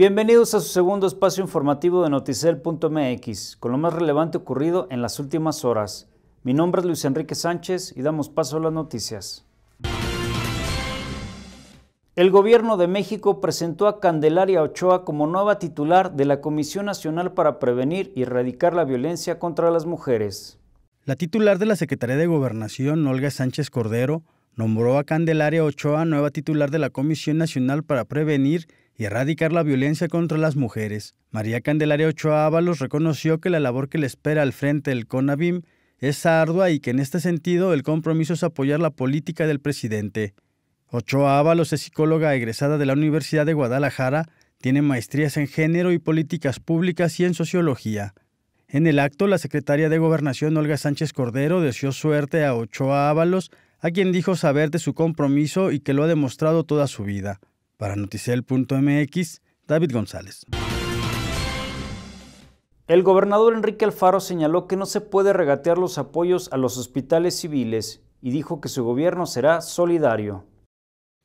Bienvenidos a su segundo espacio informativo de Noticel.mx, con lo más relevante ocurrido en las últimas horas. Mi nombre es Luis Enrique Sánchez y damos paso a las noticias. El gobierno de México presentó a Candelaria Ochoa como nueva titular de la Comisión Nacional para Prevenir y Erradicar la Violencia contra las Mujeres. La titular de la Secretaría de Gobernación, Olga Sánchez Cordero, nombró a Candelaria Ochoa nueva titular de la Comisión Nacional para Prevenir y erradicar la violencia contra las mujeres, María Candelaria Ochoa Ábalos reconoció que la labor que le espera al frente del CONABIM es ardua y que en este sentido el compromiso es apoyar la política del presidente. Ochoa Ábalos es psicóloga egresada de la Universidad de Guadalajara, tiene maestrías en género y políticas públicas y en sociología. En el acto, la secretaria de Gobernación Olga Sánchez Cordero deseó suerte a Ochoa Ábalos, a quien dijo saber de su compromiso y que lo ha demostrado toda su vida. Para Noticiel.mx, David González. El gobernador Enrique Alfaro señaló que no se puede regatear los apoyos a los hospitales civiles y dijo que su gobierno será solidario.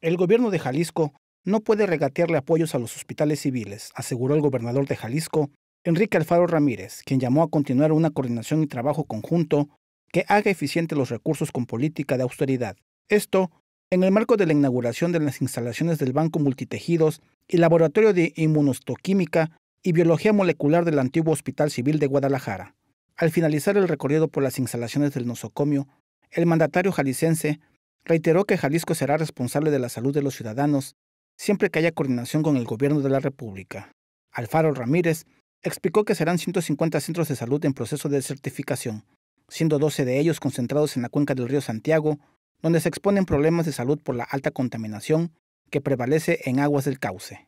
El gobierno de Jalisco no puede regatearle apoyos a los hospitales civiles, aseguró el gobernador de Jalisco, Enrique Alfaro Ramírez, quien llamó a continuar una coordinación y trabajo conjunto que haga eficiente los recursos con política de austeridad. Esto en el marco de la inauguración de las instalaciones del Banco Multitejidos y Laboratorio de Inmunostoquímica y Biología Molecular del antiguo Hospital Civil de Guadalajara. Al finalizar el recorrido por las instalaciones del nosocomio, el mandatario jalicense reiteró que Jalisco será responsable de la salud de los ciudadanos siempre que haya coordinación con el gobierno de la República. Alfaro Ramírez explicó que serán 150 centros de salud en proceso de certificación, siendo 12 de ellos concentrados en la cuenca del río Santiago, donde se exponen problemas de salud por la alta contaminación que prevalece en aguas del cauce.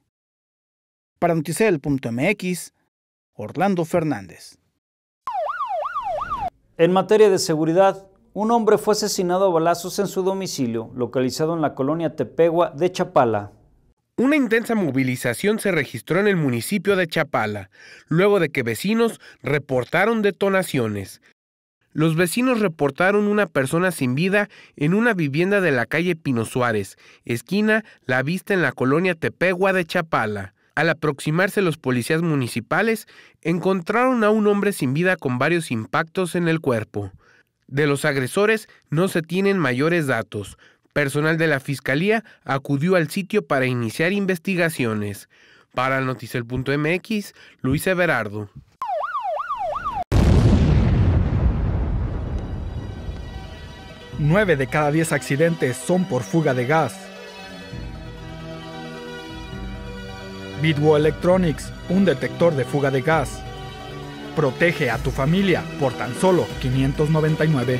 Para MX, Orlando Fernández. En materia de seguridad, un hombre fue asesinado a balazos en su domicilio, localizado en la colonia Tepegua de Chapala. Una intensa movilización se registró en el municipio de Chapala, luego de que vecinos reportaron detonaciones. Los vecinos reportaron una persona sin vida en una vivienda de la calle Pino Suárez, esquina La Vista en la colonia Tepegua de Chapala. Al aproximarse los policías municipales, encontraron a un hombre sin vida con varios impactos en el cuerpo. De los agresores no se tienen mayores datos. Personal de la Fiscalía acudió al sitio para iniciar investigaciones. Para Noticel.mx, Luis Everardo. 9 de cada 10 accidentes son por fuga de gas. Bitwo Electronics, un detector de fuga de gas. Protege a tu familia por tan solo 599.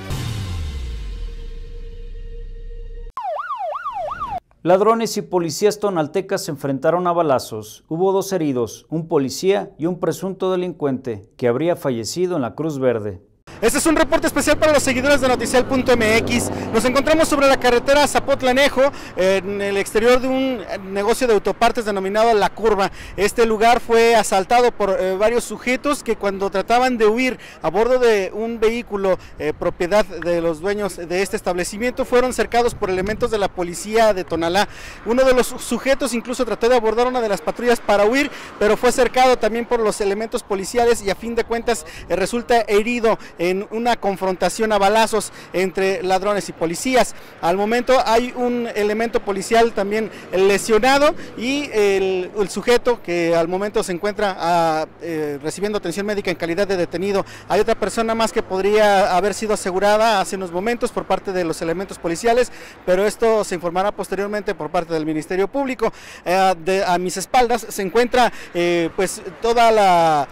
Ladrones y policías tonaltecas se enfrentaron a balazos. Hubo dos heridos, un policía y un presunto delincuente, que habría fallecido en la Cruz Verde. Este es un reporte especial para los seguidores de Noticial.mx. Nos encontramos sobre la carretera Zapotlanejo, en el exterior de un negocio de autopartes denominado La Curva. Este lugar fue asaltado por eh, varios sujetos que cuando trataban de huir a bordo de un vehículo eh, propiedad de los dueños de este establecimiento fueron cercados por elementos de la policía de Tonalá. Uno de los sujetos incluso trató de abordar una de las patrullas para huir, pero fue cercado también por los elementos policiales y a fin de cuentas eh, resulta herido en una confrontación a balazos entre ladrones y policías. Al momento hay un elemento policial también lesionado y el, sujeto que al momento se encuentra ah, eh, recibiendo atención médica en calidad de detenido. Hay otra persona más que podría haber sido asegurada hace unos momentos por parte de los elementos policiales, pero esto se informará posteriormente por parte del Ministerio Público. Eh, a mis espaldas se encuentra eh, pues toda la,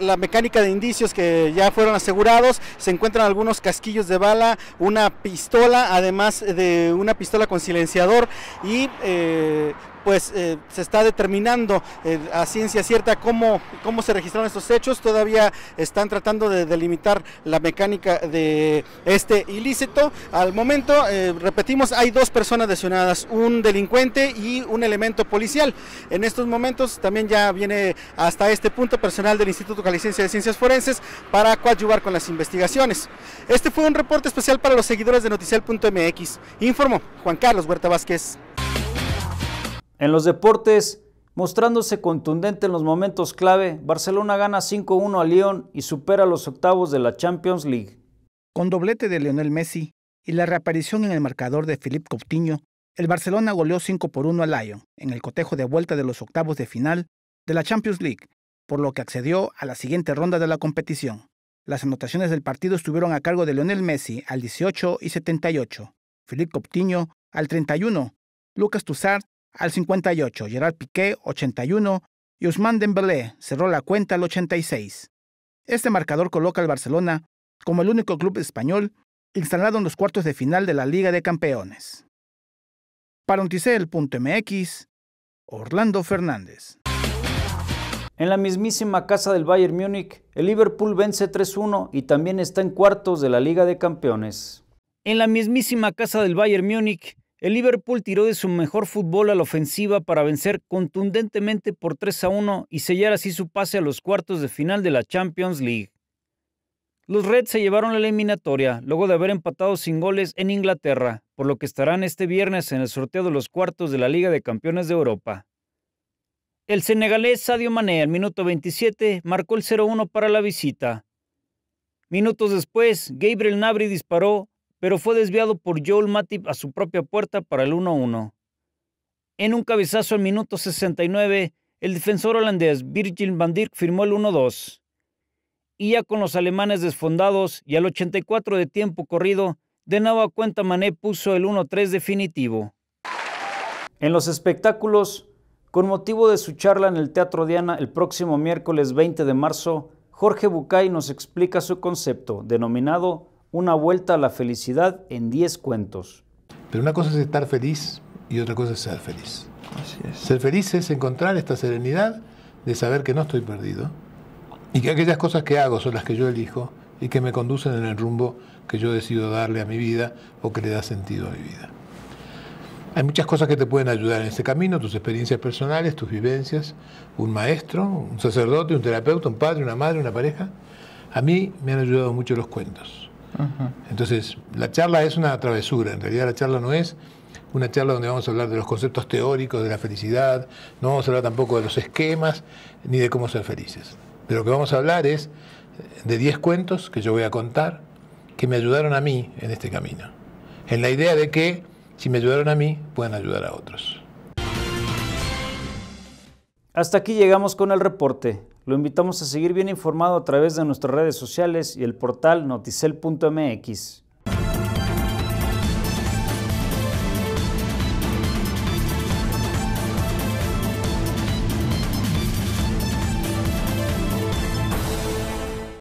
la mecánica de indicios que ya fueron asegurados. Se encuentran algunos casquillos de bala, una pistola, además de una pistola con silenciador y eh, pues eh, se está determinando eh, a ciencia cierta cómo, cómo se registraron estos hechos. Todavía están tratando de delimitar la mecánica de este ilícito. Al momento, eh, repetimos, hay dos personas lesionadas, un delincuente y un elemento policial. En estos momentos también ya viene hasta este punto personal del Instituto Calicencia de Ciencias Forenses para coadyuvar con las investigaciones. Este fue un reporte especial para los seguidores de Noticial.mx. Informo, Juan Carlos Huerta Vázquez. En los deportes, mostrándose contundente en los momentos clave, Barcelona gana 5-1 a Lyon y supera los octavos de la Champions League. Con doblete de Lionel Messi y la reaparición en el marcador de Philippe Coutinho, el Barcelona goleó 5 por 1 a Lyon en el cotejo de vuelta de los octavos de final de la Champions League, por lo que accedió a la siguiente ronda de la competición. Las anotaciones del partido estuvieron a cargo de Lionel Messi al 18 y 78, Philippe Coutinho al 31, Lucas Tussard al 58, Gerard Piqué 81 y Ousmane Dembélé cerró la cuenta al 86. Este marcador coloca al Barcelona como el único club español instalado en los cuartos de final de la Liga de Campeones. Para MX, Orlando Fernández. En la mismísima casa del Bayern Múnich, el Liverpool vence 3-1 y también está en cuartos de la Liga de Campeones. En la mismísima casa del Bayern Múnich, el Liverpool tiró de su mejor fútbol a la ofensiva para vencer contundentemente por 3 a 1 y sellar así su pase a los cuartos de final de la Champions League. Los Reds se llevaron la eliminatoria luego de haber empatado sin goles en Inglaterra, por lo que estarán este viernes en el sorteo de los cuartos de la Liga de Campeones de Europa. El senegalés Sadio Mané al minuto 27 marcó el 0-1 para la visita. Minutos después, Gabriel Nabri disparó pero fue desviado por Joel Matip a su propia puerta para el 1-1. En un cabezazo al minuto 69, el defensor holandés Virgil van Dijk firmó el 1-2. Y ya con los alemanes desfondados y al 84 de tiempo corrido, de a cuenta Mané puso el 1-3 definitivo. En los espectáculos, con motivo de su charla en el Teatro Diana el próximo miércoles 20 de marzo, Jorge Bucay nos explica su concepto denominado una vuelta a la felicidad en 10 cuentos. Pero una cosa es estar feliz y otra cosa es ser feliz. Ser feliz es encontrar esta serenidad de saber que no estoy perdido y que aquellas cosas que hago son las que yo elijo y que me conducen en el rumbo que yo decido darle a mi vida o que le da sentido a mi vida. Hay muchas cosas que te pueden ayudar en ese camino, tus experiencias personales, tus vivencias, un maestro, un sacerdote, un terapeuta, un padre, una madre, una pareja. A mí me han ayudado mucho los cuentos. Entonces, la charla es una travesura, en realidad la charla no es una charla donde vamos a hablar de los conceptos teóricos de la felicidad, no vamos a hablar tampoco de los esquemas ni de cómo ser felices. de lo que vamos a hablar es de 10 cuentos que yo voy a contar que me ayudaron a mí en este camino, en la idea de que si me ayudaron a mí, pueden ayudar a otros. Hasta aquí llegamos con el reporte. Lo invitamos a seguir bien informado a través de nuestras redes sociales y el portal noticel.mx.